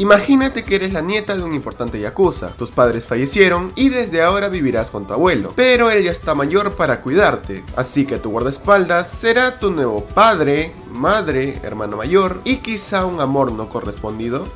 Imagínate que eres la nieta de un importante yakuza, tus padres fallecieron y desde ahora vivirás con tu abuelo, pero él ya está mayor para cuidarte, así que tu guardaespaldas será tu nuevo padre, madre, hermano mayor y quizá un amor no correspondido.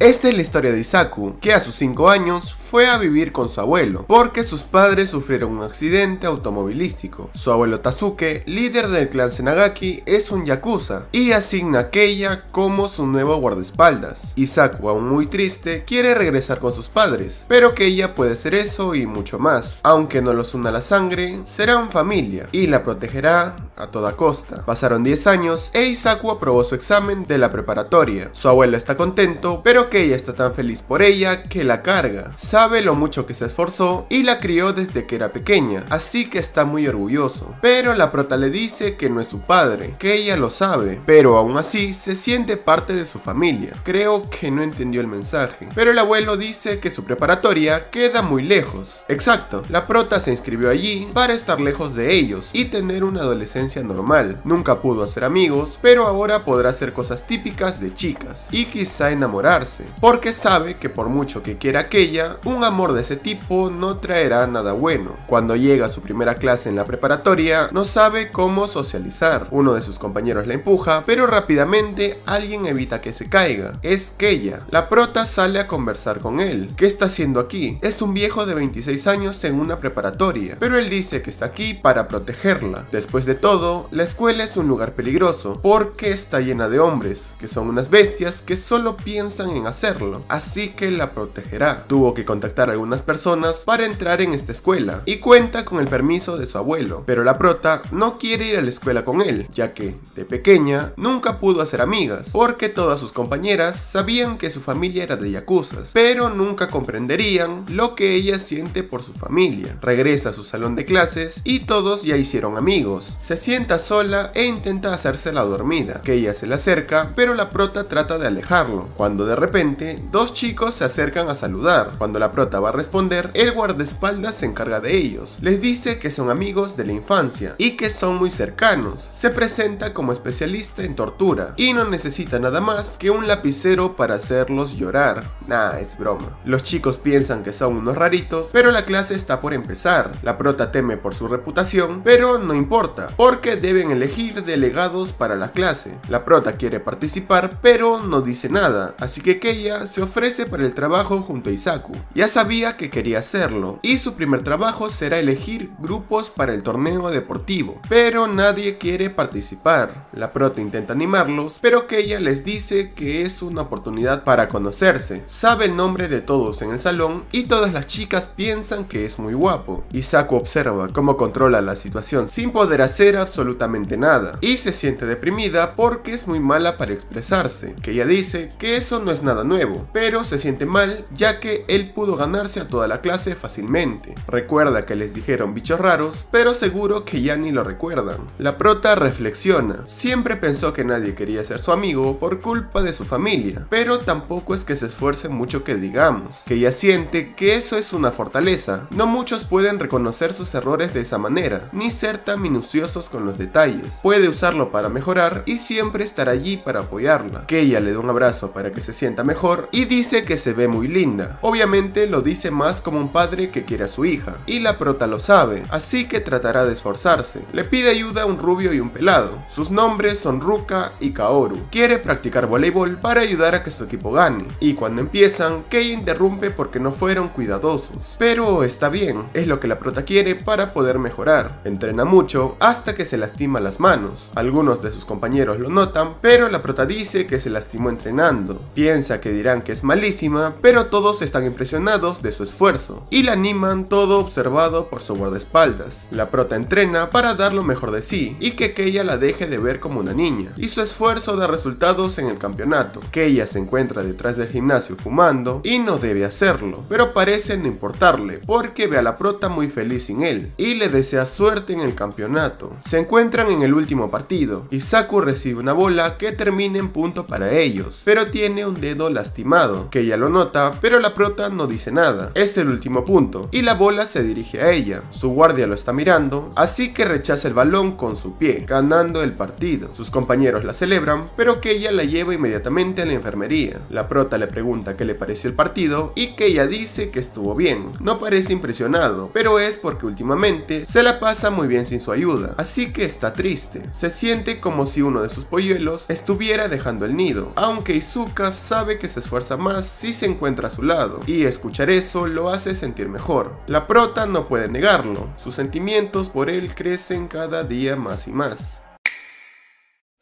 Esta es la historia de Isaku, que a sus 5 años fue a vivir con su abuelo, porque sus padres sufrieron un accidente automovilístico. Su abuelo Tazuke, líder del clan Senagaki, es un yakuza y asigna a Keiya como su nuevo guardaespaldas. Isaku, aún muy triste, quiere regresar con sus padres, pero Keiya puede ser eso y mucho más. Aunque no los una la sangre, serán familia y la protegerá a toda costa. Pasaron 10 años e Isaku aprobó su examen de la preparatoria. Su abuelo está contento, pero Keiya está tan feliz por ella que la carga sabe lo mucho que se esforzó y la crió desde que era pequeña, así que está muy orgulloso. Pero la prota le dice que no es su padre, que ella lo sabe, pero aún así se siente parte de su familia. Creo que no entendió el mensaje, pero el abuelo dice que su preparatoria queda muy lejos. Exacto, la prota se inscribió allí para estar lejos de ellos y tener una adolescencia normal. Nunca pudo hacer amigos, pero ahora podrá hacer cosas típicas de chicas y quizá enamorarse, porque sabe que por mucho que quiera aquella, un amor de ese tipo no traerá nada bueno. Cuando llega a su primera clase en la preparatoria, no sabe cómo socializar. Uno de sus compañeros la empuja, pero rápidamente alguien evita que se caiga. Es Keya. La prota sale a conversar con él. ¿Qué está haciendo aquí? Es un viejo de 26 años en una preparatoria, pero él dice que está aquí para protegerla. Después de todo, la escuela es un lugar peligroso porque está llena de hombres, que son unas bestias que solo piensan en hacerlo, así que la protegerá. Tuvo que contactar a algunas personas para entrar en esta escuela y cuenta con el permiso de su abuelo, pero la prota no quiere ir a la escuela con él, ya que, de pequeña, nunca pudo hacer amigas, porque todas sus compañeras sabían que su familia era de yacuzas, pero nunca comprenderían lo que ella siente por su familia. Regresa a su salón de clases y todos ya hicieron amigos. Se sienta sola e intenta hacerse la dormida, que ella se le acerca, pero la prota trata de alejarlo, cuando de repente dos chicos se acercan a saludar. Cuando la prota va a responder, el guardaespaldas se encarga de ellos. Les dice que son amigos de la infancia y que son muy cercanos. Se presenta como especialista en tortura y no necesita nada más que un lapicero para hacerlos llorar. Nah, es broma. Los chicos piensan que son unos raritos, pero la clase está por empezar. La prota teme por su reputación, pero no importa, porque deben elegir delegados para la clase. La prota quiere participar, pero no dice nada, así que Keia se ofrece para el trabajo junto a Isaku. Ya sabía que quería hacerlo y su primer trabajo será elegir grupos para el torneo deportivo, pero nadie quiere participar. La prota intenta animarlos, pero ella les dice que es una oportunidad para conocerse. Sabe el nombre de todos en el salón y todas las chicas piensan que es muy guapo. Isaku observa cómo controla la situación sin poder hacer absolutamente nada y se siente deprimida porque es muy mala para expresarse. Keya dice que eso no es nada nuevo, pero se siente mal ya que él pudo ganarse a toda la clase fácilmente. Recuerda que les dijeron bichos raros, pero seguro que ya ni lo recuerdan. La prota reflexiona, siempre pensó que nadie quería ser su amigo por culpa de su familia, pero tampoco es que se esfuerce mucho que digamos, que ella siente que eso es una fortaleza, no muchos pueden reconocer sus errores de esa manera, ni ser tan minuciosos con los detalles, puede usarlo para mejorar y siempre estar allí para apoyarla, que ella le da un abrazo para que se sienta mejor y dice que se ve muy linda, obviamente lo dice más como un padre que quiere a su hija, y la prota lo sabe, así que tratará de esforzarse. Le pide ayuda a un rubio y un pelado, sus nombres son Ruka y Kaoru. Quiere practicar voleibol para ayudar a que su equipo gane, y cuando empiezan, Kei interrumpe porque no fueron cuidadosos. Pero está bien, es lo que la prota quiere para poder mejorar. Entrena mucho hasta que se lastima las manos. Algunos de sus compañeros lo notan, pero la prota dice que se lastimó entrenando. Piensa que dirán que es malísima, pero todos están impresionados de su esfuerzo y la animan todo observado por su guardaespaldas. La prota entrena para dar lo mejor de sí y que Keia la deje de ver como una niña y su esfuerzo da resultados en el campeonato. Keya se encuentra detrás del gimnasio fumando y no debe hacerlo, pero parece no importarle porque ve a la prota muy feliz sin él y le desea suerte en el campeonato. Se encuentran en el último partido y Saku recibe una bola que termina en punto para ellos, pero tiene un dedo lastimado. Keya lo nota, pero la prota no dice nada. Es el último punto. Y la bola se dirige a ella. Su guardia lo está mirando, así que rechaza el balón con su pie, ganando el partido. Sus compañeros la celebran, pero que ella la lleva inmediatamente a la enfermería. La prota le pregunta qué le pareció el partido y que ella dice que estuvo bien. No parece impresionado, pero es porque últimamente se la pasa muy bien sin su ayuda, así que está triste. Se siente como si uno de sus polluelos estuviera dejando el nido, aunque Izuka sabe que se esfuerza más si se encuentra a su lado, y es escuchar eso lo hace sentir mejor. La prota no puede negarlo, sus sentimientos por él crecen cada día más y más.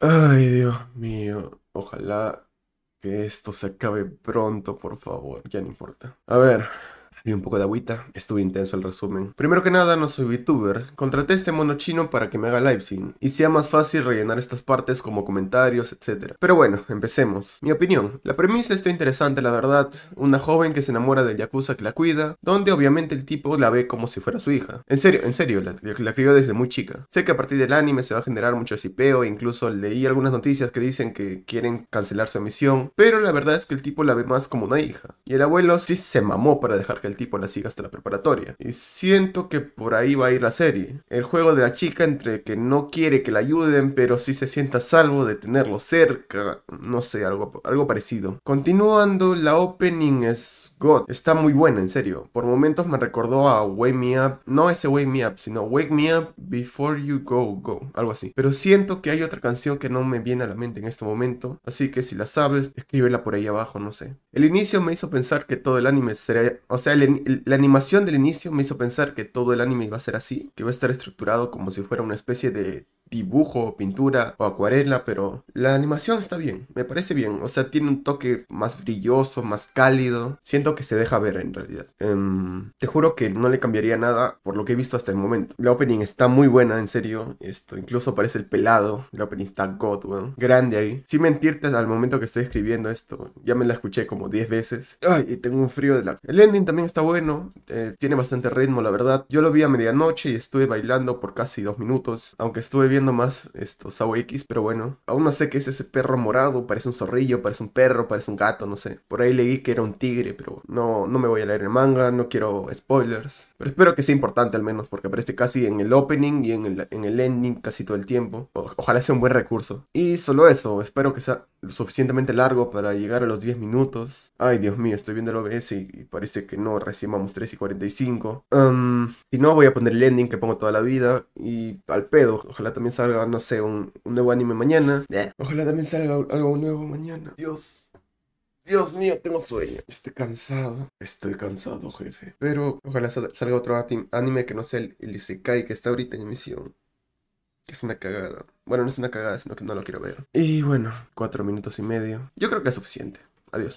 Ay, Dios mío, ojalá que esto se acabe pronto, por favor, ya no importa. A ver, y un poco de agüita. Estuvo intenso el resumen. Primero que nada, no soy VTuber. Contraté este mono chino para que me haga live scene y sea más fácil rellenar estas partes como comentarios, etc. Pero bueno, empecemos. Mi opinión. La premisa está interesante, la verdad. Una joven que se enamora del yakuza que la cuida, donde obviamente el tipo la ve como si fuera su hija. En serio, en serio, la, la crió desde muy chica. Sé que a partir del anime se va a generar mucho sipeo, incluso leí algunas noticias que dicen que quieren cancelar su emisión, pero la verdad es que el tipo la ve más como una hija. Y el abuelo sí se mamó para dejar que el tipo la siga hasta la preparatoria. Y siento que por ahí va a ir la serie. El juego de la chica entre que no quiere que la ayuden, pero sí se sienta salvo de tenerlo cerca. No sé, algo, algo parecido. Continuando, la opening es God. Está muy buena, en serio. Por momentos me recordó a Wake Me Up. No ese Wake Me Up, sino Wake Me Up Before You Go Go. Algo así. Pero siento que hay otra canción que no me viene a la mente en este momento. Así que si la sabes, escríbela por ahí abajo, no sé. El inicio me hizo pensar que todo el anime sería... O sea, la animación del inicio me hizo pensar que todo el anime iba a ser así, que iba a estar estructurado como si fuera una especie de dibujo, pintura o acuarela, pero la animación está bien, me parece bien. O sea, tiene un toque más brilloso, más cálido. Siento que se deja ver en realidad. Em, te juro que no le cambiaría nada por lo que he visto hasta el momento. La opening está muy buena, en serio. Esto incluso parece el pelado. La opening está god, Grande ahí. Sin mentirte, al momento que estoy escribiendo esto, ya me la escuché como 10 veces. Ay, y tengo un frío de la. El ending también está bueno. Eh, tiene bastante ritmo, la verdad. Yo lo vi a medianoche y estuve bailando por casi dos minutos. Aunque estuve bien más estos Sawa pero bueno. Aún no sé qué es ese perro morado. Parece un zorrillo, parece un perro, parece un gato, no sé. Por ahí leí que era un tigre, pero no, no me voy a leer el manga, no quiero spoilers. Pero espero que sea importante al menos, porque aparece casi en el opening y en el, en el ending casi todo el tiempo. ojalá sea un buen recurso. Y solo eso, espero que sea lo suficientemente largo para llegar a los 10 minutos. Ay, Dios mío, estoy viendo el OBS y, parece que no, recibamos 3 y 45. si no, voy a poner el ending que pongo toda la vida y al pedo, ojalá también salga, no sé, un, nuevo anime mañana. Eh, ojalá también salga algo nuevo mañana. Dios. Dios mío, tengo sueño. Estoy cansado. Estoy cansado, jefe. Pero ojalá salga otro anime que no sé el, el Isekai que está ahorita en emisión. Que es una cagada. Bueno, no es una cagada, sino que no lo quiero ver. Y bueno, cuatro minutos y medio. Yo creo que es suficiente. Adiós.